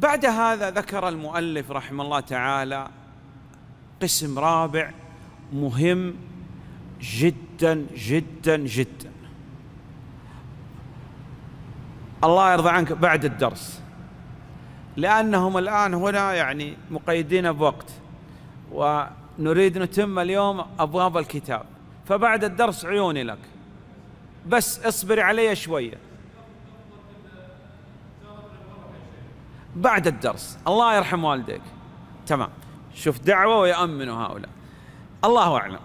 بعد هذا ذكر المؤلف رحمه الله تعالى قسم رابع مهم جدا جدا جدا الله يرضى عنك بعد الدرس لأنهم الآن هنا يعني مقيدين بوقت ونريد نتم اليوم أبواب الكتاب فبعد الدرس عيوني لك بس اصبر علي شويه بعد الدرس الله يرحم والديك تمام شوف دعوة ويأمنوا هؤلاء الله أعلم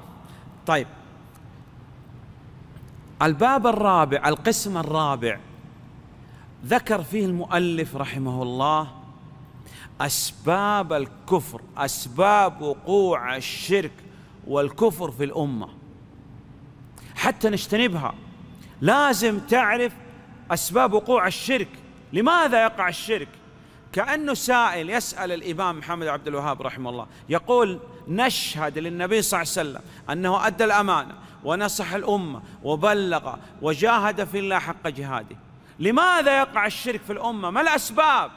طيب الباب الرابع القسم الرابع ذكر فيه المؤلف رحمه الله أسباب الكفر أسباب وقوع الشرك والكفر في الأمة حتى نجتنبها لازم تعرف أسباب وقوع الشرك لماذا يقع الشرك كأنه سائل يسأل الإمام محمد عبد الوهاب رحمه الله يقول نشهد للنبي صلى الله عليه وسلم أنه أدى الأمانة ونصح الأمة وبلغ وجاهد في الله حق جهاده لماذا يقع الشرك في الأمة ما الأسباب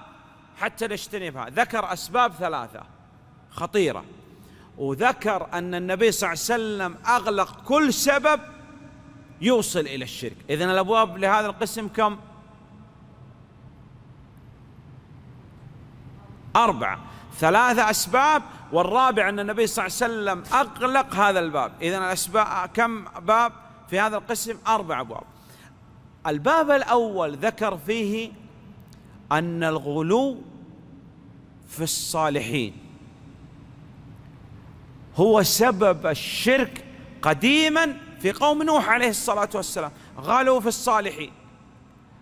حتى نجتنبها ذكر أسباب ثلاثة خطيرة وذكر أن النبي صلى الله عليه وسلم أغلق كل سبب يوصل إلى الشرك إذن الأبواب لهذا القسم كم؟ أربعة ثلاثة أسباب والرابع أن النبي صلى الله عليه وسلم أغلق هذا الباب إذا الأسباب كم باب في هذا القسم أربع أبواب الباب الأول ذكر فيه أن الغلو في الصالحين هو سبب الشرك قديما في قوم نوح عليه الصلاة والسلام غلوا في الصالحين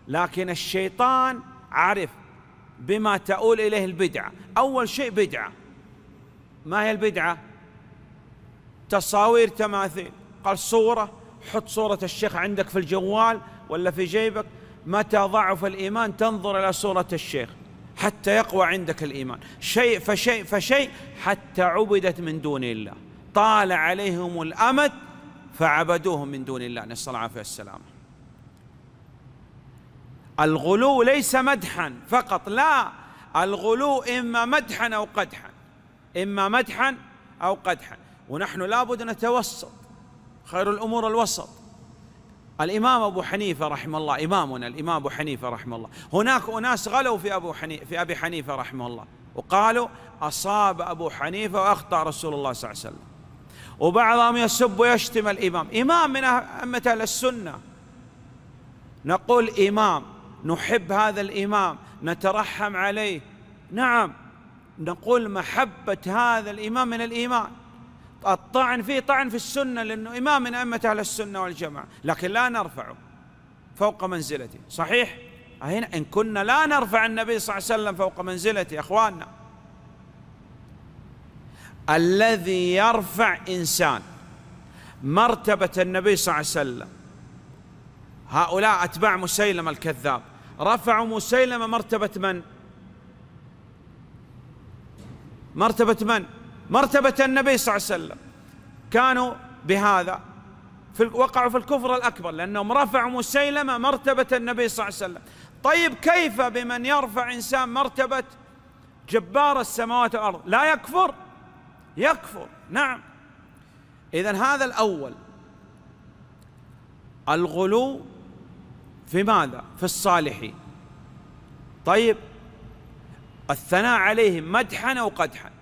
لكن الشيطان عرف بما تؤول إليه البدعة أول شيء بدعة ما هي البدعة تصاوير تماثيل قال صورة حط صورة الشيخ عندك في الجوال ولا في جيبك متى ضعف الإيمان تنظر إلى صورة الشيخ حتى يقوى عندك الإيمان شيء فشيء فشيء حتى عبدت من دون الله طال عليهم الأمد فعبدوهم من دون الله نسأل الله العافية والسلامة الغلو ليس مدحا فقط لا الغلو إما مدحا أو قدحا إما مدحا أو قدحا ونحن لابد نتوسط خير الأمور الوسط الإمام أبو حنيفة رحمه الله إمامنا الإمام أبو حنيفة رحمه الله هناك أناس غلوا في أبو حنيفة في أبي حنيفة رحمه الله وقالوا أصاب أبو حنيفة وأخطأ رسول الله صلى الله عليه وسلم وبعضهم يسب ويشتم الإمام إمام من أئمة السنة نقول إمام نحب هذا الإمام نترحم عليه نعم نقول محبة هذا الإمام من الإيمان الطعن فيه طعن في السنة لأنه إمام من أئمة أهل السنة والجماعة لكن لا نرفعه فوق منزلته صحيح هنا إن كنا لا نرفع النبي صلى الله عليه وسلم فوق منزلته إخواننا الذي يرفع إنسان مرتبة النبي صلى الله عليه وسلم هؤلاء أتباع مسيلم الكذاب رفعوا مسيلمة مرتبة من مرتبة من مرتبة النبي صلى الله عليه وسلم كانوا بهذا في وقعوا في الكفر الأكبر لأنهم رفعوا مسيلمة مرتبة النبي صلى الله عليه وسلم طيب كيف بمن يرفع إنسان مرتبة جبار السماوات والأرض لا يكفر يكفر نعم إذا هذا الأول الغلو في ماذا؟ في الصالحين طيب الثناء عليهم مدحا أو قدحا